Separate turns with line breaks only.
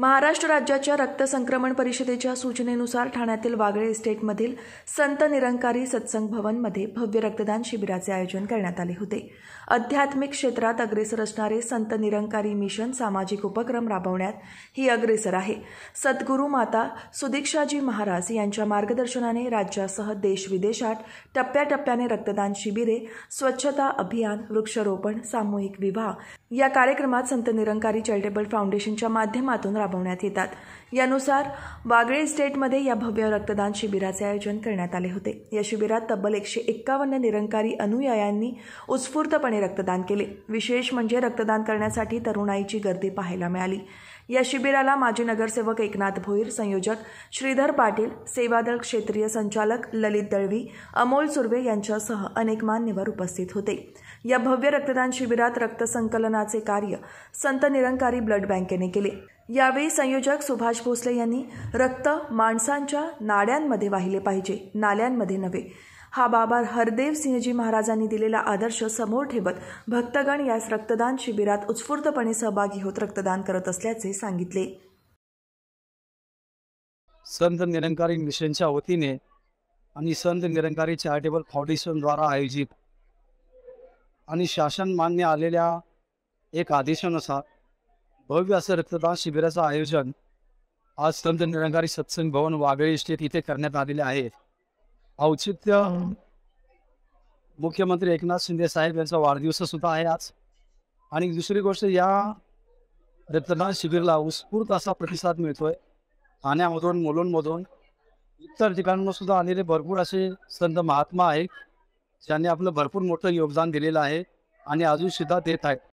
महाराष्ट्र राज्याच्या रक्त संक्रमण परिषदेच्या सूचनेनुसार ठाण्यातील वागळे इस्टेटमधील संत निरंकारी सत्संग भवनमध्ये भव्य रक्तदान शिबिराचे आयोजन करण्यात आले होते आध्यात्मिक क्षेत्रात अग्रेसर असणारे संत निरंकारी मिशन सामाजिक उपक्रम राबवण्यात ही अग्रेसर आहे सद्गुरू माता सुदीक्षाजी महाराज यांच्या मार्गदर्शनाने राज्यासह देश विदेशात टप्प्याटप्प्याने रक्तदान शिबिरे स्वच्छता अभियान वृक्षरोपण सामूहिक विवाह या कार्यक्रमात संत निरंकारी चॅरिटेबल फाउंडेशनच्या माध्यमातून राबवण्यात येतात यानुसार वागळे इस्टेटमध्ये या भव्य रक्तदान शिबिराचे आयोजन करण्यात आले होते या शिबिरात तब्बल एकशे एक्कावन्न निरंकारी अनुयायांनी उत्स्फूर्तपणे रक्तदान केले विशेष म्हणजे रक्तदान करण्यासाठी तरुणाईची गर्दी पाहायला मिळाली या शिबिराला माजी नगरसेवक एकनाथ भोईर संयोजक श्रीधर पाटील सेवादल क्षेत्रीय संचालक ललित दळवी अमोल सुर्वे यांच्यासह अनेक मान्यवर उपस्थित होते या भव्य रक्तदान शिबिरात रक्त संकलनाचे कार्य संत निरंकारी ब्लड बँकेने केले यावेळी संयोजक सुभाष भोसले यांनी रक्त माणसांच्या नाड्यांमध्ये वाहिले पाहिजे नाल्यांमध्ये नव्हे हा बाबा हरदेव सिंहजी महाराजांनी दिलेला आदर्श समोर ठेवत भक्तगण यास रक्तदान शिबिरात उत्स्फूर्तपणे सहभागी होत रक्तदान करत असल्याचे सांगितले
संत निरंकारी मिशनच्या वतीने आणि संत निरंकारी चॅरिटेबल फाउंडेशनद्वारा आयोजित आणि शासन मान्य आलेल्या एक आदेशानुसार भव्य असं रक्तदान शिबिराचं आयोजन आज संत निरंकारी सत्संग भवन वाघळी इस्टेट इथे करण्यात आलेले आहे औचित्य मुख्यमंत्री एकनाथ शिंदे साहेब यांचा वाढदिवस सुद्धा आहे आज आणि दुसरी गोष्ट या रक्तदान शिबिरला उत्स्फूर्त असा प्रतिसाद मिळतोय ठाण्यामधून मुलूंमधून इतर ठिकाणांवर सुद्धा आलेले भरपूर असे संत महात्मा आहेत ज्यांनी आपलं भरपूर मोठं योगदान दिलेलं आहे आणि अजून सुद्धा देत आहेत